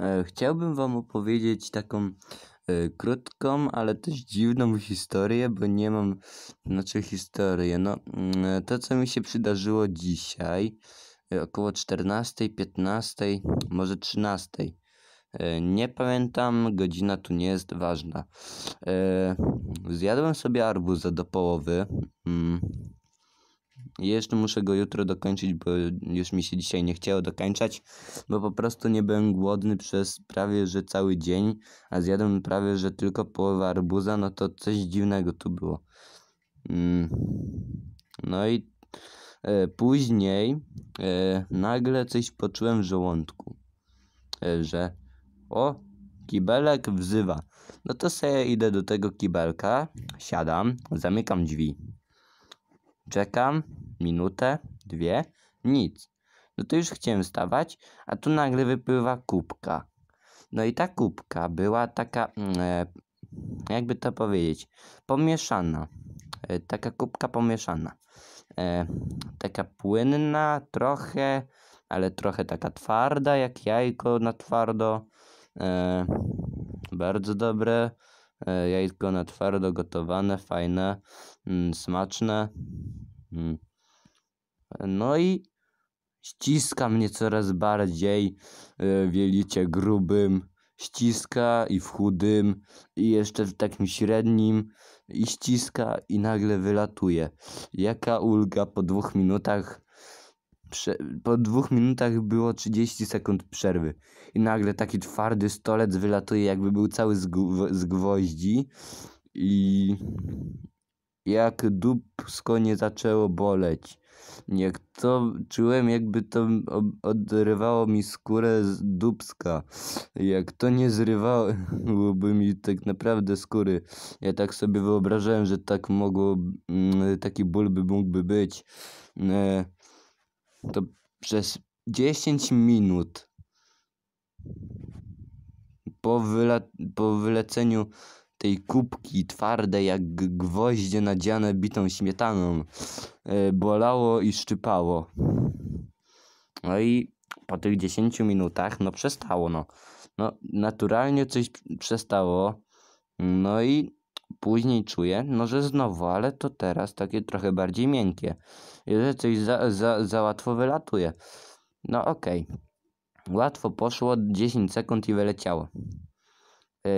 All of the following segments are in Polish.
E, chciałbym wam opowiedzieć taką e, krótką, ale też dziwną historię, bo nie mam, znaczy historię, no mm, e, to co mi się przydarzyło dzisiaj, około 14, 15, może 13. nie pamiętam, godzina tu nie jest ważna. zjadłem sobie arbuza do połowy. Mm, jeszcze muszę go jutro dokończyć, bo już mi się dzisiaj nie chciało dokończać, bo po prostu nie byłem głodny przez prawie że cały dzień, a zjadłem prawie że tylko połowę arbuza, no to coś dziwnego tu było. Mm. No i e, później e, nagle coś poczułem w żołądku, e, że o, kibelek wzywa. No to sobie idę do tego kibelka, siadam, zamykam drzwi. Czekam, minutę, dwie, nic. No to już chciałem wstawać, a tu nagle wypływa kubka. No i ta kubka była taka, mm, e, jakby to powiedzieć, pomieszana. E, taka kubka pomieszana. E, taka płynna trochę, ale trochę taka twarda, jak jajko na twardo. Bardzo dobre. Jajko na twardo, gotowane, fajne, mm, smaczne. Mm. No i ściska mnie coraz bardziej, e, wielicie grubym, ściska i w chudym, i jeszcze w takim średnim, i ściska i nagle wylatuje. Jaka ulga po dwóch minutach. Prze po dwóch minutach było 30 sekund przerwy i nagle taki twardy stolec wylatuje, jakby był cały z, gw z gwoździ i jak dupsko nie zaczęło boleć. Jak to czułem, jakby to odrywało mi skórę z dubska. Jak to nie zrywałoby mi tak naprawdę skóry. Ja tak sobie wyobrażałem, że tak mogło, mm, taki ból by mógłby być. E, to przez 10 minut po, wyla- po wyleceniu tej kubki twarde jak gwoździe nadziane bitą śmietaną. E, bolało i szczypało. No i po tych 10 minutach, no przestało, no. No, naturalnie coś przestało. No i później czuję, no że znowu, ale to teraz takie trochę bardziej miękkie. I że coś za, za, za łatwo wylatuje. No okej. Okay. Łatwo poszło, 10 sekund i wyleciało. Yy...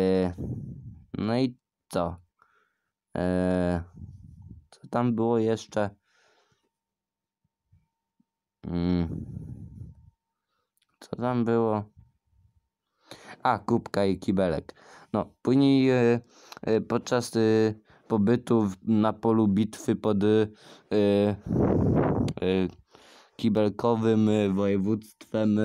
No i co? Eee, co tam było jeszcze? Mm. Co tam było? A, kubka i kibelek. No, później e, e, podczas e, pobytu w, na polu bitwy pod kibelkowym województwem.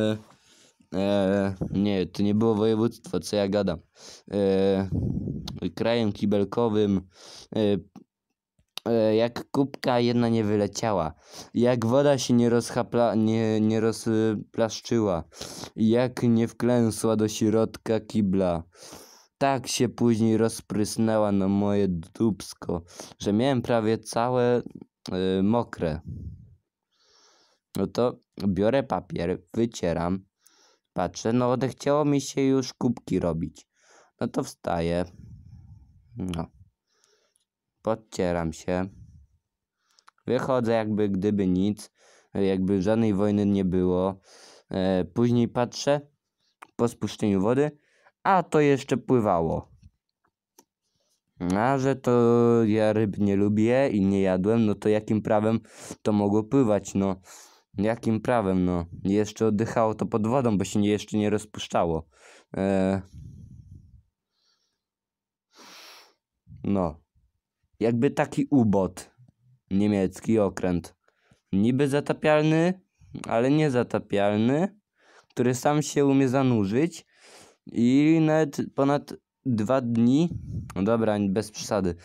nie, to nie było województwo, co ja gadam. Yy, krajem kibelkowym, e, e, jak kubka jedna nie wyleciała, jak woda się nie, rozhapla, nie, nie rozplaszczyła, jak nie wklęsła do środka kibla. Tak się później rozprysnęła na moje dubsko, że miałem prawie całe e, mokre. No to biorę papier, wycieram, patrzę, no odechciało mi się już kubki robić. No to wstaję, no. Podcieram się. Wychodzę jakby gdyby nic, jakby żadnej wojny nie było. E, później patrzę po spuszczeniu wody, a to jeszcze pływało. A że to ja ryb nie lubię i nie jadłem, no to jakim prawem to mogło pływać, no? Jakim prawem, no? Jeszcze oddychało to pod wodą, bo się jeszcze nie rozpuszczało. E, No. Jakby taki ubot. Niemiecki okręt. Niby zatapialny, ale nie zatapialny, który sam się umie zanurzyć i nawet ponad dwa dni, no dobra, bez przesady,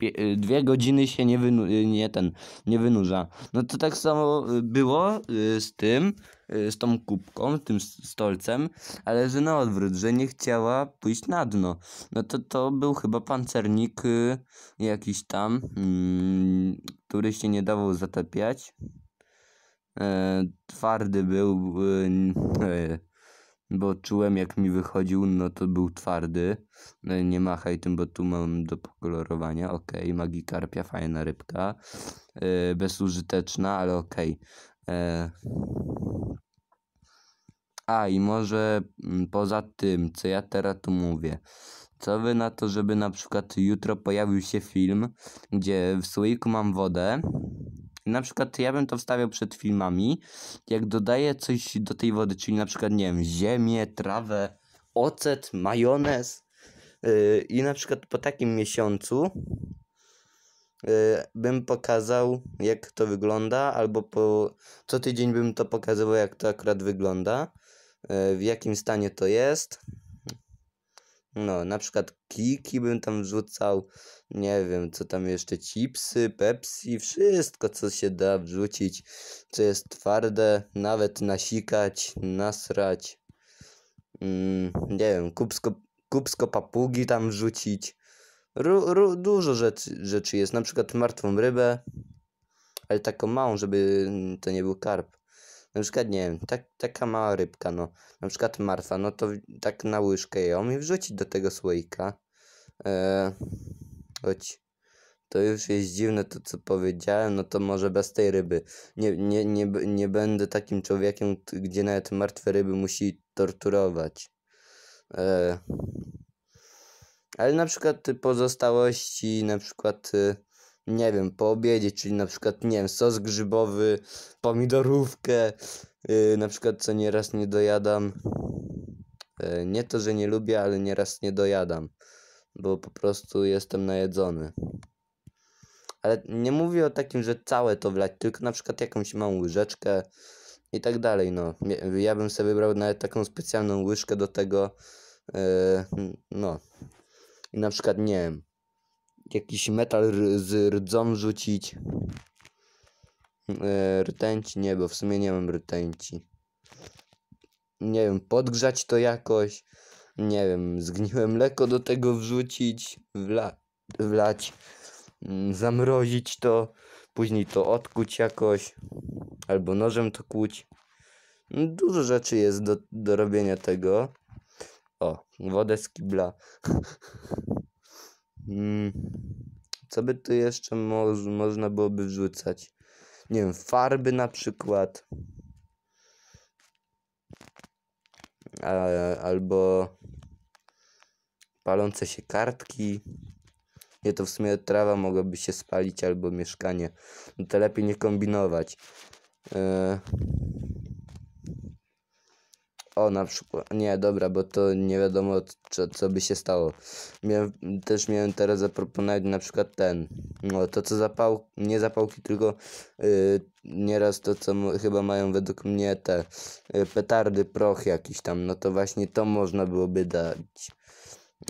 yy, yy dwie godziny się nie, wynu yy, nie, ten, nie wynurza. No to tak samo yy, było z tym, z tą kubką, tym stolcem, ale że na odwrót, że nie chciała pójść na dno. No to to był chyba pancernik jakiś tam, yy, który się nie dawał zatapiać. Yy, twardy był... Yy, yy bo czułem jak mi wychodził, no to był twardy. No nie machaj tym, bo tu mam do pokolorowania. ok magikarpia, fajna rybka. E, bezużyteczna, ale ok e, A i może mm, poza tym, co ja teraz tu mówię, co wy na to, żeby na przykład jutro pojawił się film, gdzie w słoiku mam wodę, na przykład ja bym to wstawiał przed filmami, jak dodaję coś do tej wody, czyli na przykład, nie wiem, ziemię, trawę, ocet, majonez. Yy, I na przykład po takim miesiącu yy, bym pokazał, jak to wygląda, albo po co tydzień bym to pokazywał, jak to akurat wygląda, yy, w jakim stanie to jest. No, na przykład kiki bym tam wrzucał, nie wiem, co tam jeszcze, chipsy, pepsi, wszystko, co się da wrzucić, co jest twarde, nawet nasikać, nasrać, mm, nie wiem, kubsko, kubsko papugi tam wrzucić, ru, ru, dużo rzeczy, rzeczy jest, na przykład martwą rybę, ale taką małą, żeby mm, to nie był karp na przykład, nie wiem, tak, taka mała rybka, no, na przykład martwa, no to tak na łyżkę ją i wrzucić do tego słoika. Eee, choć to już jest dziwne to, co powiedziałem, no to może bez tej ryby. Nie, nie, nie, nie będę takim człowiekiem, gdzie nawet martwe ryby musi torturować. Eee, ale na przykład pozostałości, na przykład... Y, nie wiem, po obiedzie, czyli na przykład, nie wiem, sos grzybowy, pomidorówkę, yy, na przykład co nieraz nie dojadam. Yy, nie to, że nie lubię, ale nieraz nie dojadam, bo po prostu jestem najedzony. Ale nie mówię o takim, że całe to wlać, tylko na przykład jakąś małą łyżeczkę i tak dalej, no. Ja bym sobie wybrał nawet taką specjalną łyżkę do tego, yy, no. I na przykład, nie wiem, jakiś metal z rdzą rzucić. E, rtęci nie, bo w sumie nie mam rtęci. Nie wiem, podgrzać to jakoś. Nie wiem, zgniłe mleko do tego wrzucić, wla wlać, mm, zamrozić to, później to odkuć jakoś, albo nożem to kłuć. Dużo rzeczy jest do, do robienia tego. O, wodę z kibla. Mm, co by tu jeszcze mo można byłoby wrzucać? Nie wiem, farby na przykład. albo palące się kartki. Nie, to w sumie trawa mogłaby się spalić albo mieszkanie. No to lepiej nie kombinować. Yy o na przykład, nie, dobra, bo to nie wiadomo, co, co by się stało. Miałem, też miałem teraz zaproponować na przykład ten, no to co zapał, nie zapałki, tylko yy, nieraz to, co chyba mają według mnie te yy, petardy, proch jakiś tam, no to właśnie to można byłoby dać.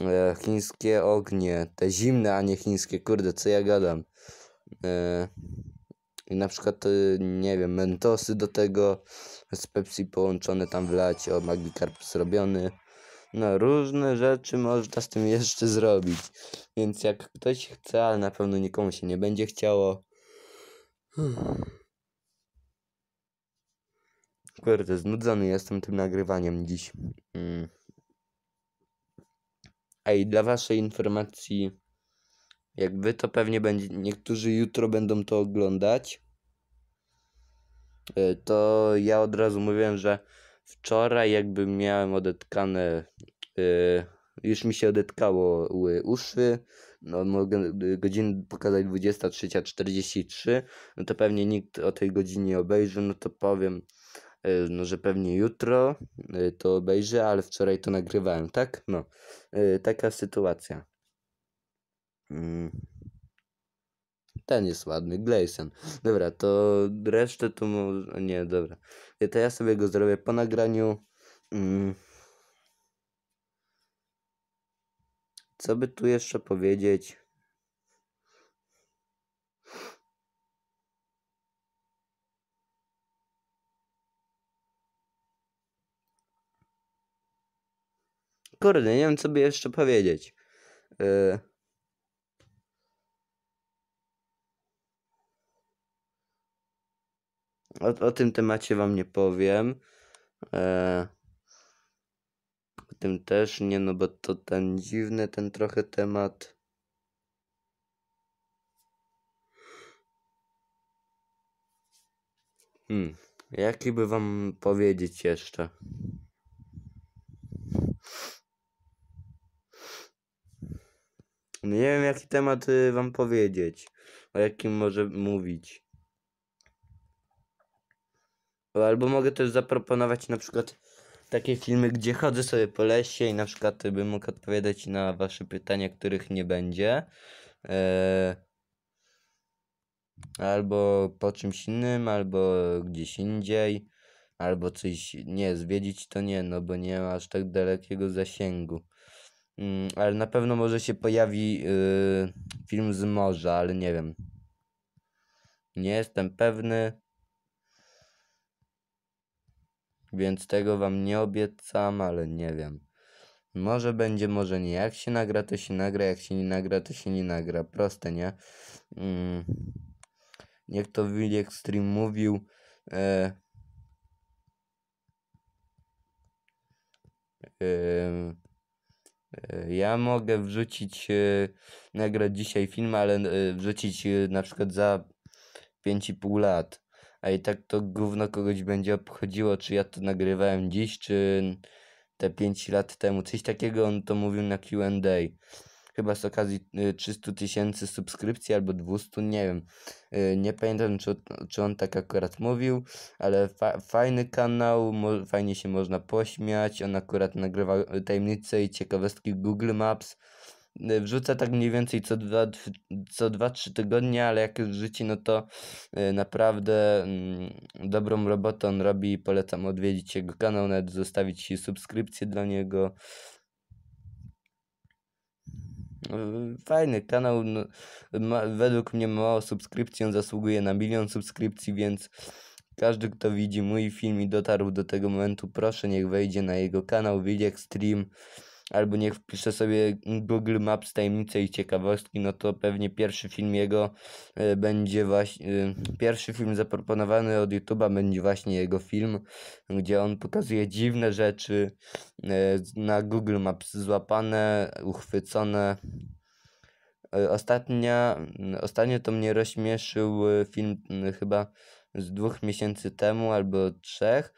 Yy, chińskie ognie, te zimne, a nie chińskie, kurde, co ja gadam. Yy. I na przykład, y, nie wiem, mentosy do tego z Pepsi połączone tam wlać, o Magikarp zrobiony. No, różne rzeczy można z tym jeszcze zrobić. Więc jak ktoś chce, ale na pewno nikomu się nie będzie chciało. Kurde, znudzony jestem tym nagrywaniem dziś. A mm. Ej, dla waszej informacji jakby to pewnie będzie, niektórzy jutro będą to oglądać, e, to ja od razu mówiłem, że wczoraj jakby miałem odetkane, e, już mi się odetkało e, uszy, no mogę godzinę pokazać 23.43, no to pewnie nikt o tej godzinie obejrzy, no to powiem, no że pewnie jutro to obejrzy, ale wczoraj to nagrywałem, tak? No, taka sytuacja. Mm. Ten jest ładny, Gleison. Dobra, to resztę tu Nie, dobra. To ja sobie go zrobię po nagraniu. Mm. Co by tu jeszcze powiedzieć? Kurde, nie wiem co by jeszcze powiedzieć. Yy... O, o tym temacie wam nie powiem. E, o tym też nie, no bo to ten dziwny ten trochę temat. Hmm. Jaki by wam powiedzieć jeszcze? Nie wiem, jaki temat y, wam powiedzieć, o jakim może mówić. Albo mogę też zaproponować na przykład takie filmy, gdzie chodzę sobie po lesie i na przykład bym mógł odpowiadać na wasze pytania, których nie będzie. E, albo po czymś innym, albo gdzieś indziej, albo coś, nie, zwiedzić to nie, no bo nie ma aż tak dalekiego zasięgu. Mm, ale na pewno może się pojawi y, film z morza, ale nie wiem. Nie jestem pewny. więc tego wam nie obiecam, ale nie wiem. Może będzie, może nie. Jak się nagra, to się nagra, jak się nie nagra, to się nie nagra. Proste, nie? Mm. Jak to Williek Stream mówił, e... E... e ja mogę wrzucić, e, nagrać dzisiaj film, ale e, wrzucić na przykład za 5,5 lat a i tak to gówno kogoś będzie obchodziło, czy ja to nagrywałem dziś, czy te 5 lat temu. Coś takiego on to mówił na QA. Chyba z okazji 300 y, tysięcy subskrypcji albo 200, nie wiem. Y, nie pamiętam, czy, czy on tak akurat mówił, ale fa fajny kanał, fajnie się można pośmiać. On akurat nagrywa y, tajemnice i ciekawostki Google Maps. Y, wrzuca tak mniej więcej co 2-3 co dwa, trzy tygodnie, ale jak już wrzuci, no to y, naprawdę mm, dobrą robotę on robi. Polecam odwiedzić jego kanał, nawet zostawić subskrypcję dla niego. Y, fajny kanał, no, ma, według mnie mało subskrypcji, on zasługuje na milion subskrypcji, więc każdy, kto widzi mój film i dotarł do tego momentu, proszę niech wejdzie na jego kanał Williek Stream albo niech wpisze sobie Google Maps tajemnice i ciekawostki, no to pewnie pierwszy film jego e, będzie właśnie, e, pierwszy film zaproponowany od YouTube'a będzie właśnie jego film, gdzie on pokazuje dziwne rzeczy e, na Google Maps złapane, uchwycone. Ostatnia, ostatnio to mnie rozśmieszył film chyba z dwóch miesięcy temu albo trzech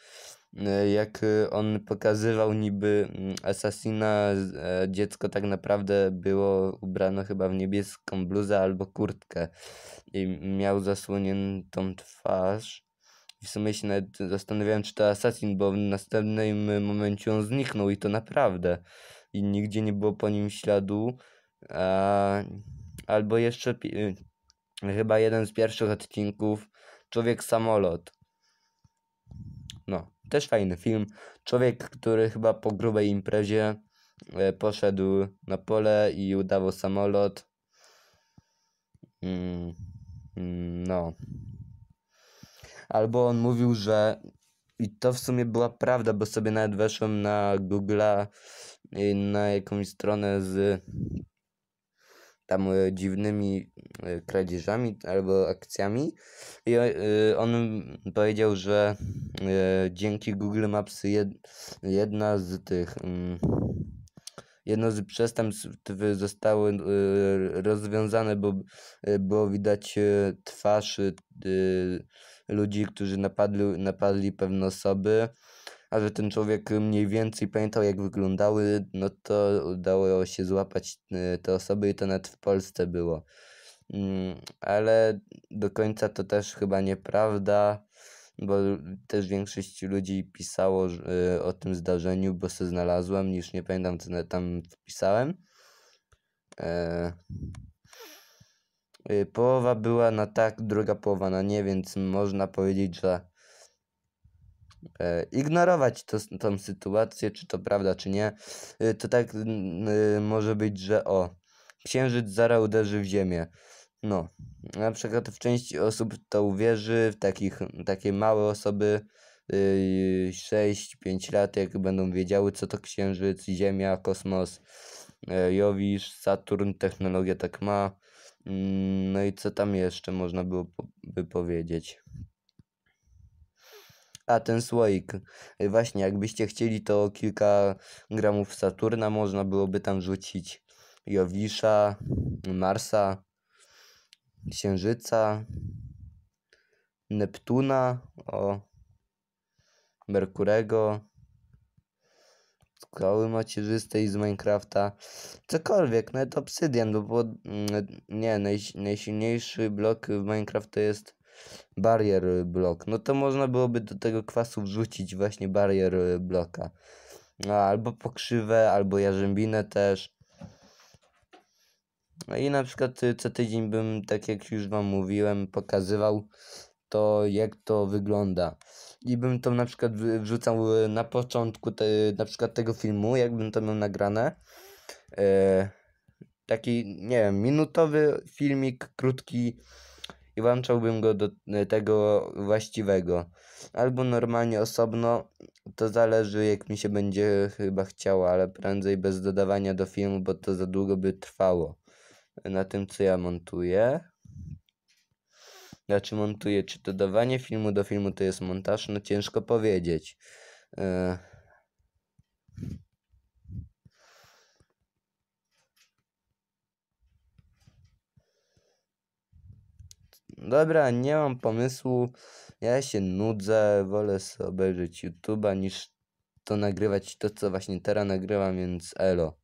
E, jak e, on pokazywał niby mm, Assassina, e, dziecko tak naprawdę było ubrane chyba w niebieską bluzę albo kurtkę i miał zasłoniętą twarz. W sumie się nawet zastanawiałem, czy to Assassin, bo w następnym momencie on zniknął i to naprawdę. I nigdzie nie było po nim śladu. A, albo jeszcze y, chyba jeden z pierwszych odcinków Człowiek Samolot. No. Też fajny film. Człowiek, który chyba po grubej imprezie e, poszedł na pole i udawał samolot. Mm, mm, no. Albo on mówił, że i to w sumie była prawda, bo sobie nawet weszłem na Google'a na jakąś stronę z tam y, dziwnymi y, kradzieżami albo akcjami i y, on powiedział, że dzięki Google Maps jedna z tych mm, jedno z przestępstw zostało rozwiązane, bo było widać twarz ludzi, którzy napadli, napadli pewne osoby a że ten człowiek mniej więcej pamiętał jak wyglądały, no to udało się złapać y, te osoby i to nawet w Polsce było. Mm, ale do końca to też chyba nieprawda, bo też większość ludzi pisało y, o tym zdarzeniu, bo se znalazłem, niż nie pamiętam co tam wpisałem. E, y, połowa była na tak, druga połowa na nie, więc można powiedzieć, że E, ignorować to, tą sytuację, czy to prawda, czy nie, e, to tak e, może być, że o, księżyc zaraz uderzy w ziemię. No, na przykład w części osób to uwierzy, w takich, takie małe osoby, yy, 6-5 lat, jak będą wiedziały, co to księżyc, ziemia, kosmos, Jowisz, Saturn, technologia tak ma. Mm, no i co tam jeszcze można było by powiedzieć? A ten słoik, y, właśnie jakbyście chcieli to kilka gramów Saturna można byłoby tam rzucić. Jowisza, Marsa, Księżyca, Neptuna, o, Merkurego, Skoły macierzystej z Minecrafta, cokolwiek, nawet obsydian, bo, bo mm, nie, najsilniejszy blok w Minecraft to jest barier y, blok. No to można byłoby do tego kwasu wrzucić właśnie barier y, bloka. No, albo pokrzywę, albo jarzębinę też. No i na przykład y, co tydzień bym, tak jak już wam mówiłem, pokazywał to, jak to wygląda. I bym to na przykład wrzucał na początku te, na przykład tego filmu, jakbym to miał nagrane. E, taki, nie wiem, minutowy filmik, krótki, i włączałbym go do e, tego właściwego. Albo normalnie osobno, to zależy jak mi się będzie chyba chciało, ale prędzej bez dodawania do filmu, bo to za długo by trwało. Na tym co ja montuję. Znaczy montuję, czy dodawanie filmu do filmu to jest montaż? No ciężko powiedzieć. Yy. Dobra, nie mam pomysłu. Ja się nudzę, wolę sobie obejrzeć YouTube'a niż to nagrywać to, co właśnie teraz nagrywam, więc elo.